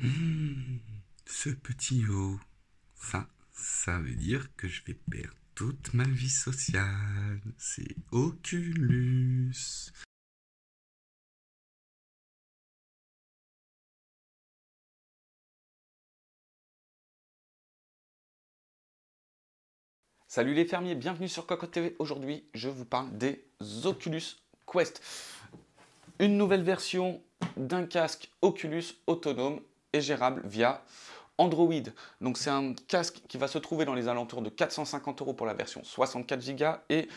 Mmh. ce petit haut, ça, ça veut dire que je vais perdre toute ma vie sociale. C'est Oculus. Salut les fermiers, bienvenue sur Coco TV. Aujourd'hui, je vous parle des Oculus Quest. Une nouvelle version d'un casque Oculus autonome gérable via Android. Donc c'est un casque qui va se trouver dans les alentours de 450 euros pour la version 64 Go et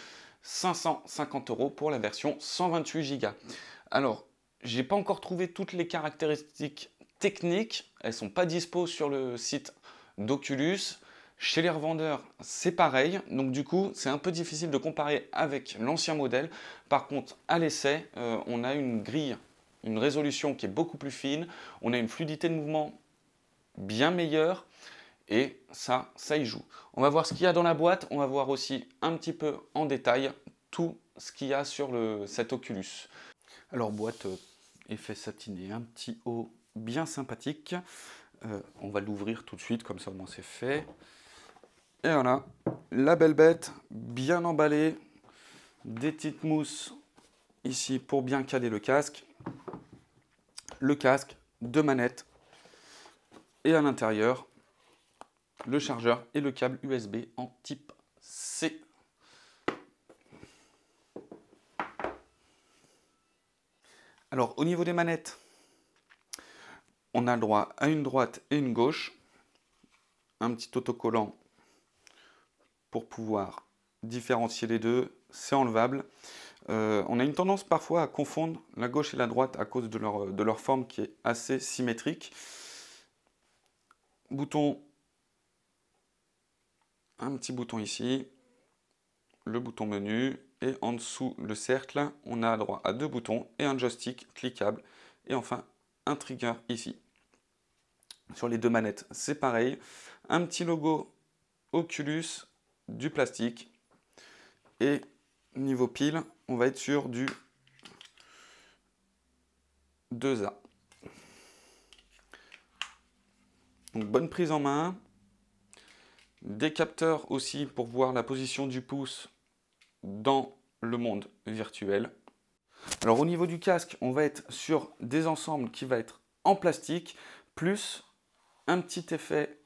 550 euros pour la version 128 Go. Alors, j'ai pas encore trouvé toutes les caractéristiques techniques, elles sont pas dispo sur le site d'Oculus. Chez les revendeurs, c'est pareil. Donc du coup, c'est un peu difficile de comparer avec l'ancien modèle. Par contre, à l'essai, euh, on a une grille une résolution qui est beaucoup plus fine, on a une fluidité de mouvement bien meilleure et ça, ça y joue. On va voir ce qu'il y a dans la boîte, on va voir aussi un petit peu en détail tout ce qu'il y a sur le, cet Oculus. Alors boîte euh, effet satiné, un petit haut bien sympathique. Euh, on va l'ouvrir tout de suite, comme ça au moins c'est fait. Et voilà, la belle bête, bien emballée, des petites mousses ici pour bien caler le casque le casque, deux manettes et à l'intérieur le chargeur et le câble USB en type C. Alors au niveau des manettes, on a le droit à une droite et une gauche, un petit autocollant pour pouvoir différencier les deux, c'est enlevable. Euh, on a une tendance parfois à confondre la gauche et la droite à cause de leur, euh, de leur forme qui est assez symétrique. Bouton, un petit bouton ici, le bouton menu, et en dessous le cercle, on a droit à deux boutons et un joystick cliquable, et enfin un trigger ici. Sur les deux manettes, c'est pareil. Un petit logo Oculus, du plastique, et niveau pile, on va être sur du 2A. Donc bonne prise en main. Des capteurs aussi pour voir la position du pouce dans le monde virtuel. Alors au niveau du casque, on va être sur des ensembles qui va être en plastique, plus un petit effet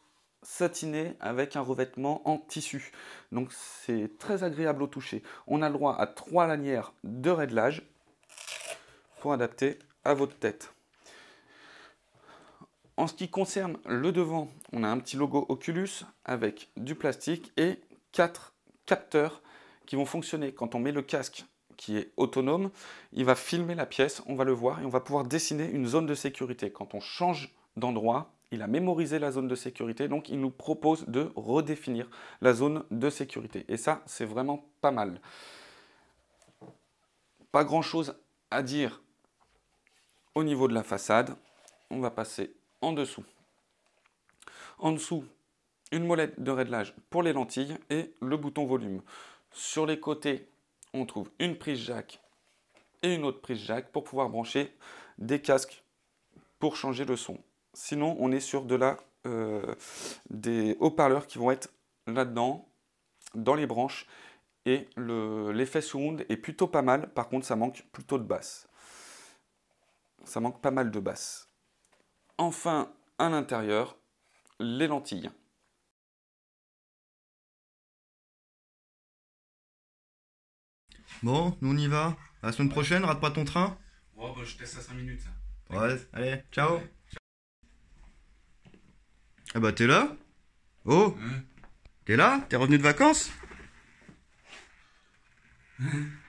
satiné avec un revêtement en tissu. Donc c'est très agréable au toucher. On a le droit à trois lanières de réglage pour adapter à votre tête. En ce qui concerne le devant, on a un petit logo Oculus avec du plastique et quatre capteurs qui vont fonctionner quand on met le casque qui est autonome. Il va filmer la pièce, on va le voir et on va pouvoir dessiner une zone de sécurité. Quand on change d'endroit, il a mémorisé la zone de sécurité, donc il nous propose de redéfinir la zone de sécurité. Et ça, c'est vraiment pas mal. Pas grand-chose à dire au niveau de la façade. On va passer en dessous. En dessous, une molette de réglage pour les lentilles et le bouton volume. Sur les côtés, on trouve une prise jack et une autre prise jack pour pouvoir brancher des casques pour changer le son. Sinon, on est sur de euh, des haut-parleurs qui vont être là-dedans, dans les branches. Et l'effet surround est plutôt pas mal. Par contre, ça manque plutôt de basse. Ça manque pas mal de basse. Enfin, à l'intérieur, les lentilles. Bon, nous on y va. À la semaine prochaine, rate pas ton train. Ouais, bah, je teste à 5 minutes. Ouais, allez, ciao. Ah bah t'es là Oh hein T'es là T'es revenu de vacances hein